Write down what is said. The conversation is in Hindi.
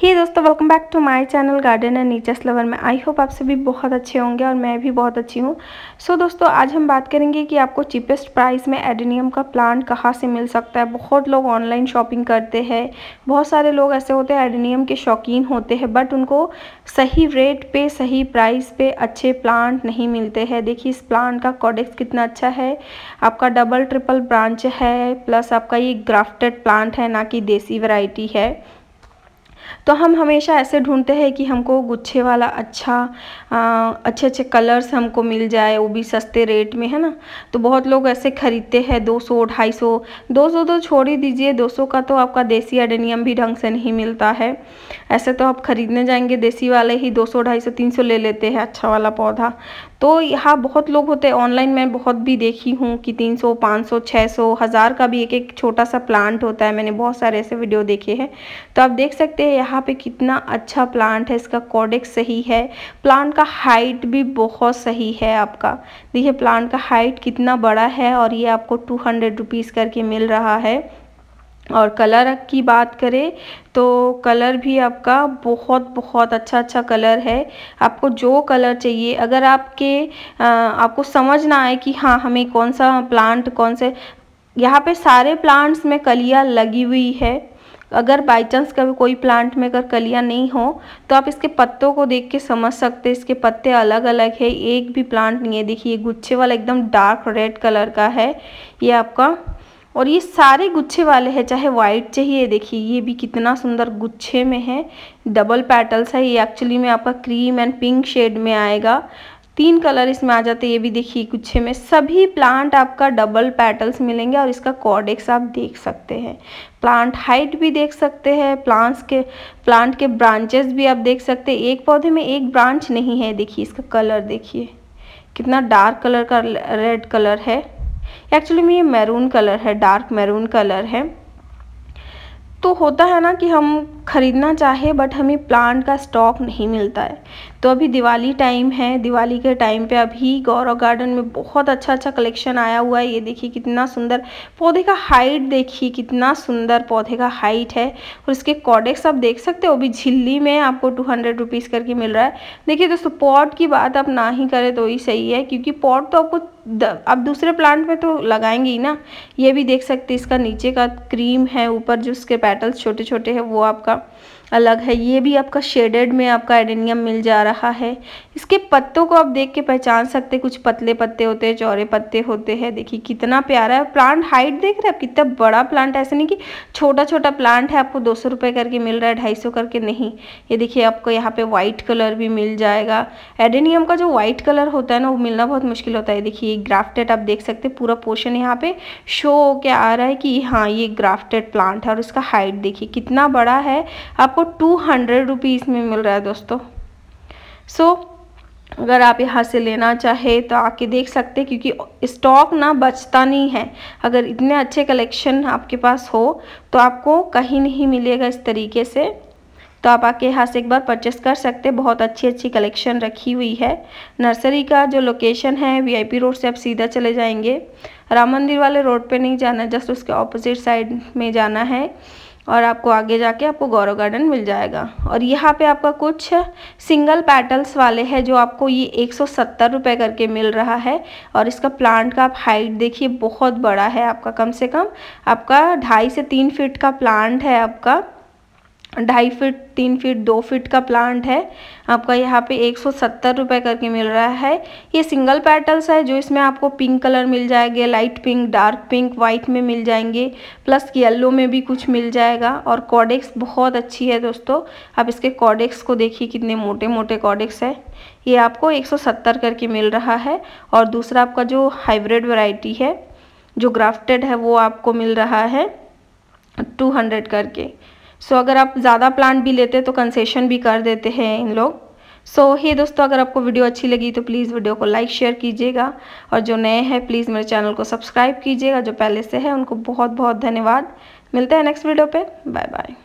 hey दोस्तों welcome back to my channel garden and nature's lover में आई होप आप सभी बहुत अच्छे होंगे और मैं भी बहुत अच्छी हूँ सो so, दोस्तों आज हम बात करेंगे कि आपको चीपेस्ट प्राइस में एडेनियम का प्लांट कहाँ से मिल सकता है बहुत लोग ऑनलाइन शॉपिंग करते हैं बहुत सारे लोग ऐसे होते हैं एडेनियम के शौकीन होते हैं बट उनको सही रेट पर सही प्राइस पर अच्छे प्लांट नहीं मिलते हैं देखिए इस प्लांट का कॉडेक्स कितना अच्छा है आपका डबल ट्रिपल ब्रांच है प्लस आपका ये ग्राफ्टेड प्लांट है ना कि देसी वराइटी है तो हम हमेशा ऐसे ढूंढते हैं कि हमको गुच्छे वाला अच्छा आ, अच्छे अच्छे कलर्स हमको मिल जाए वो भी सस्ते रेट में है ना तो बहुत लोग ऐसे ख़रीदते हैं दो सौ ढाई सौ दो सौ तो छोड़ ही दीजिए दो सौ का तो आपका देसी एडेनियम भी ढंग से नहीं मिलता है ऐसे तो आप ख़रीदने जाएंगे देसी वाले ही दो सौ ढाई सौ तीन सौ ले लेते हैं अच्छा वाला पौधा तो यहाँ बहुत लोग होते हैं ऑनलाइन मैं बहुत भी देखी हूँ कि 300, 500, 600, हज़ार का भी एक एक छोटा सा प्लांट होता है मैंने बहुत सारे ऐसे वीडियो देखे हैं तो आप देख सकते हैं यहाँ पे कितना अच्छा प्लांट है इसका कॉडेक्स सही है प्लांट का हाइट भी बहुत सही है आपका देखिए प्लांट का हाइट कितना बड़ा है और ये आपको टू हंड्रेड करके मिल रहा है और कलर की बात करें तो कलर भी आपका बहुत बहुत अच्छा अच्छा कलर है आपको जो कलर चाहिए अगर आपके आपको समझ ना आए कि हाँ हमें कौन सा प्लांट कौन से यहाँ पे सारे प्लांट्स में कलियाँ लगी हुई है अगर बाई चांस कभी कोई प्लांट में अगर कलियाँ नहीं हो तो आप इसके पत्तों को देख के समझ सकते हैं इसके पत्ते अलग अलग है एक भी प्लांट नहीं है देखिए गुच्छे वाला एकदम डार्क रेड कलर का है ये आपका और ये सारे गुच्छे वाले हैं चाहे वाइट चाहिए देखिए ये भी कितना सुंदर गुच्छे में है डबल पैटल्स है ये एक्चुअली में आपका क्रीम एंड पिंक शेड में आएगा तीन कलर इसमें आ जाते हैं ये भी देखिए गुच्छे में सभी प्लांट आपका डबल पैटल्स मिलेंगे और इसका कॉडेक्स आप देख सकते हैं प्लांट हाइट भी देख सकते हैं प्लांट्स के प्लांट के ब्रांचेस भी आप देख सकते हैं एक पौधे में एक ब्रांच नहीं है देखिए इसका कलर देखिए कितना डार्क कलर का रेड कलर है एक्चुअली में ये मैरून कलर है डार्क मैरून कलर है तो होता है ना कि हम ख़रीदना चाहे बट हमें प्लांट का स्टॉक नहीं मिलता है तो अभी दिवाली टाइम है दिवाली के टाइम पे अभी गौरव गार्डन में बहुत अच्छा अच्छा कलेक्शन आया हुआ है ये देखिए कितना सुंदर पौधे का हाइट देखिए कितना सुंदर पौधे का हाइट है और इसके कॉडेक्स आप देख सकते हो अभी झिल्ली में आपको टू हंड्रेड रुपीज़ करके मिल रहा है देखिए दोस्तों पॉट की बात आप ना ही करें तो ही सही है क्योंकि पॉट तो आपको अब दूसरे प्लांट में तो लगाएंगे ही ना ये भी देख सकते इसका नीचे का क्रीम है ऊपर जो उसके पेटल्स छोटे छोटे हैं वो आपका अलग है ये भी आपका शेडेड में आपका एडेनियम मिल जा रहा है इसके पत्तों को आप देख के पहचान सकते कुछ पतले पत्ते होते हैं चौड़े पत्ते होते हैं देखिए कितना प्यारा है प्लांट हाइट देख रहे हैं आप कितना बड़ा प्लांट है ऐसे नहीं कि छोटा छोटा प्लांट है आपको दो सौ करके मिल रहा है ढाई सौ करके नहीं ये देखिए आपको यहाँ पे वाइट कलर भी मिल जाएगा एडेनियम का जो वाइट कलर होता है ना वो मिलना बहुत मुश्किल होता है देखिए ग्राफ्टेड आप देख सकते हैं पूरा पोर्शन यहाँ पे शो होकर आ रहा है कि हाँ ये ग्राफ्टेड प्लांट है और इसका हाइट देखिए कितना बड़ा है आपको आपको टू हंड्रेड रुपीज़ में मिल रहा है दोस्तों सो so, अगर आप यहाँ से लेना चाहे तो आके देख सकते क्योंकि स्टॉक ना बचता नहीं है अगर इतने अच्छे कलेक्शन आपके पास हो तो आपको कहीं नहीं मिलेगा इस तरीके से तो आप आके यहाँ से एक बार परचेस कर सकते हैं बहुत अच्छी अच्छी कलेक्शन रखी हुई है नर्सरी का जो लोकेशन है वीआईपी रोड से आप सीधा चले जाएंगे राम मंदिर वाले रोड पे नहीं जाना जस्ट उसके ऑपोजिट साइड में जाना है और आपको आगे जाके आपको गौरव गार्डन मिल जाएगा और यहाँ पे आपका कुछ सिंगल पैटल्स वाले हैं जो आपको ये एक सौ करके मिल रहा है और इसका प्लांट का आप हाइट देखिए बहुत बड़ा है आपका कम से कम आपका ढाई से तीन फीट का प्लांट है आपका ढाई फीट तीन फीट दो फीट का प्लांट है आपका यहाँ पे एक सौ सत्तर रुपये करके मिल रहा है ये सिंगल पेटल्स है जो इसमें आपको पिंक कलर मिल जाएंगे light pink dark pink white में मिल जाएंगे प्लस येलो में भी कुछ मिल जाएगा और कॉडेक्स बहुत अच्छी है दोस्तों आप इसके कॉडेक्स को देखिए कितने मोटे मोटे कॉडेक्स है ये आपको एक सौ सत्तर करके मिल रहा है और दूसरा आपका जो हाइब्रिड वराइटी है जो ग्राफ्टेड है वो आपको मिल रहा है टू हंड्रेड करके सो अगर आप ज़्यादा प्लांट भी लेते तो कंसेशन भी कर देते हैं इन लोग सो so, हे दोस्तों अगर आपको वीडियो अच्छी लगी तो प्लीज़ वीडियो को लाइक शेयर कीजिएगा और जो नए हैं प्लीज़ मेरे चैनल को सब्सक्राइब कीजिएगा जो पहले से है उनको बहुत बहुत धन्यवाद मिलते हैं नेक्स्ट वीडियो पे बाय बाय